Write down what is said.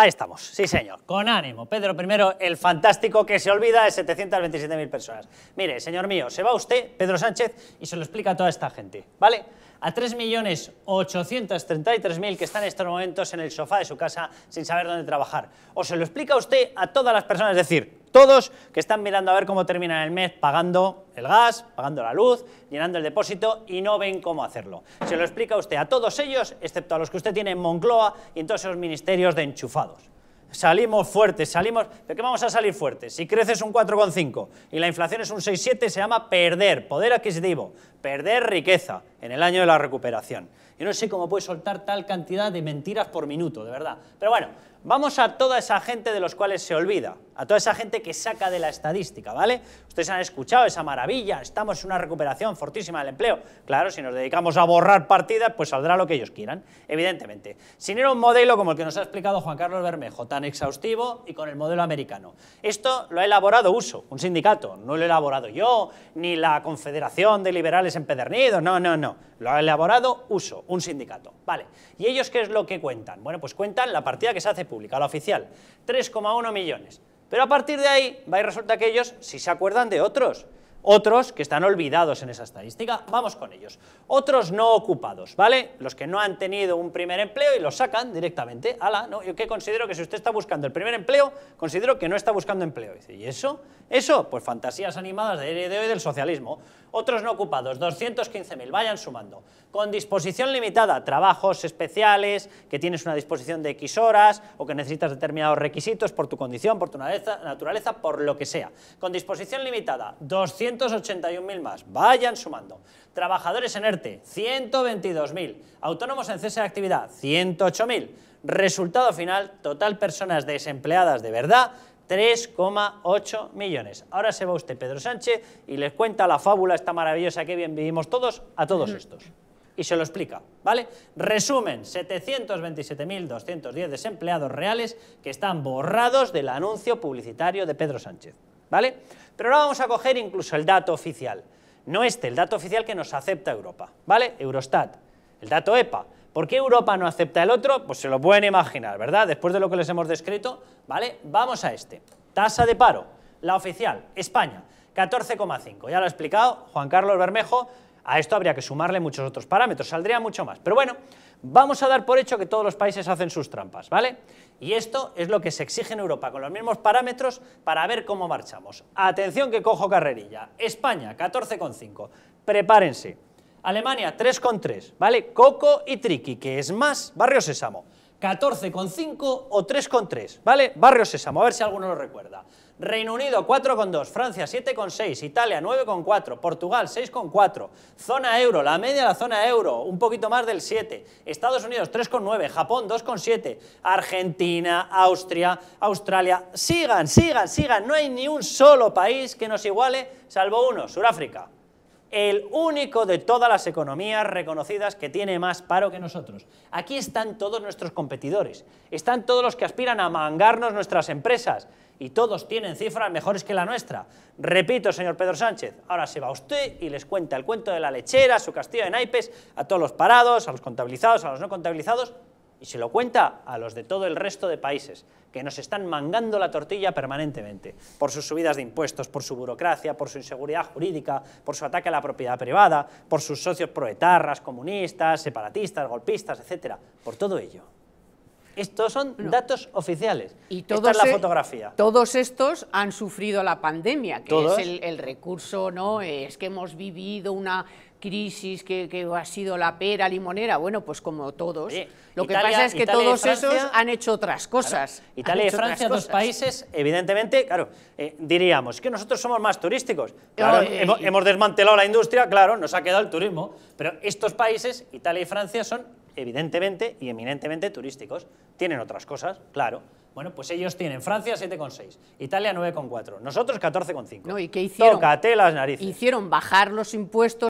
Ahí estamos, sí señor, con ánimo. Pedro I, el fantástico que se olvida de 727.000 personas. Mire, señor mío, se va usted, Pedro Sánchez, y se lo explica a toda esta gente, ¿vale? A 3.833.000 que están en estos momentos en el sofá de su casa sin saber dónde trabajar. O se lo explica usted a todas las personas, es decir, todos que están mirando a ver cómo termina el mes pagando el gas, pagando la luz, llenando el depósito y no ven cómo hacerlo. Se lo explica usted a todos ellos, excepto a los que usted tiene en Moncloa y en todos esos ministerios de enchufados. Salimos fuertes, salimos... ¿De qué vamos a salir fuertes? Si creces un 4,5 y la inflación es un 6,7, se llama perder poder adquisitivo, perder riqueza en el año de la recuperación. Yo no sé cómo puedes soltar tal cantidad de mentiras por minuto, de verdad. Pero bueno, Vamos a toda esa gente de los cuales se olvida, a toda esa gente que saca de la estadística, ¿vale? Ustedes han escuchado esa maravilla, estamos en una recuperación fortísima del empleo. Claro, si nos dedicamos a borrar partidas, pues saldrá lo que ellos quieran, evidentemente. Sin ir a un modelo como el que nos ha explicado Juan Carlos Bermejo, tan exhaustivo y con el modelo americano. Esto lo ha elaborado Uso, un sindicato, no lo he elaborado yo, ni la Confederación de Liberales Empedernidos, no, no, no. Lo ha elaborado Uso, un sindicato, ¿vale? ¿Y ellos qué es lo que cuentan? Bueno, pues cuentan la partida que se hace publicado la oficial, 3,1 millones. Pero a partir de ahí, va y resulta que ellos sí se acuerdan de otros. Otros que están olvidados en esa estadística, vamos con ellos. Otros no ocupados, ¿vale? Los que no han tenido un primer empleo y los sacan directamente. Ala, ¿no? Yo que considero que si usted está buscando el primer empleo, considero que no está buscando empleo. Y, eso? Eso, pues fantasías animadas de, hoy del socialismo. Otros no ocupados, 215.000, vayan sumando. Con disposición limitada, trabajos especiales, que tienes una disposición de X horas o que necesitas determinados requisitos por tu condición, por tu naturaleza, por lo que sea. Con disposición limitada, 200 281.000 más, vayan sumando. Trabajadores en ERTE, 122.000. Autónomos en cese de actividad, 108.000. Resultado final, total personas desempleadas de verdad, 3,8 millones. Ahora se va usted Pedro Sánchez y les cuenta la fábula esta maravillosa que bien vivimos todos a todos estos. Y se lo explica, ¿vale? Resumen, 727.210 desempleados reales que están borrados del anuncio publicitario de Pedro Sánchez. ¿vale? Pero ahora vamos a coger incluso el dato oficial, no este, el dato oficial que nos acepta Europa, ¿vale? Eurostat, el dato EPA. ¿Por qué Europa no acepta el otro? Pues se lo pueden imaginar, ¿verdad? Después de lo que les hemos descrito, ¿vale? Vamos a este. Tasa de paro, la oficial, España, 14,5. Ya lo ha explicado Juan Carlos Bermejo, a esto habría que sumarle muchos otros parámetros, saldría mucho más. Pero bueno, Vamos a dar por hecho que todos los países hacen sus trampas, ¿vale? Y esto es lo que se exige en Europa, con los mismos parámetros para ver cómo marchamos. Atención que cojo carrerilla. España, 14,5. Prepárense. Alemania, 3,3, ¿vale? Coco y Triqui, que es más, Barrio Sésamo. 14,5 o 3,3, ¿vale? Barrio Sésamo, a ver si alguno lo recuerda. Reino Unido 4,2, Francia 7,6, Italia 9,4, Portugal 6,4, zona euro, la media de la zona euro, un poquito más del 7, Estados Unidos 3,9, Japón 2,7, Argentina, Austria, Australia, sigan, sigan, sigan, no hay ni un solo país que nos iguale, salvo uno, Sudáfrica, el único de todas las economías reconocidas que tiene más paro que nosotros. Aquí están todos nuestros competidores, están todos los que aspiran a mangarnos nuestras empresas y todos tienen cifras mejores que la nuestra. Repito, señor Pedro Sánchez, ahora se va usted y les cuenta el cuento de la lechera, su castillo de naipes, a todos los parados, a los contabilizados, a los no contabilizados y se lo cuenta a los de todo el resto de países, que nos están mangando la tortilla permanentemente, por sus subidas de impuestos, por su burocracia, por su inseguridad jurídica, por su ataque a la propiedad privada, por sus socios proetarras, comunistas, separatistas, golpistas, etcétera, Por todo ello. Estos son datos oficiales. Y todos es la e- fotografía. Todos estos han sufrido la pandemia, que es el, recurso, ¿no? Es que hemos vivido una crisis que, ha sido la pera limonera, bueno, pues como todos. lo que pasa es que todos esos han hecho otras cosas. Italia y Francia, dos países, evidentemente, claro, eh, diríamos que nosotros somos más turísticos. Claro, eh, hemos desmantelado la industria, claro, nos ha quedado el turismo, pero estos países, Italia y Francia, son evidentemente y eminentemente turísticos. Tienen otras cosas, claro. Bueno, pues ellos tienen Francia 7,6, Italia 9,4, nosotros 14,5. No, ¿y qué hicieron? Tócate las narices. Hicieron bajar los impuestos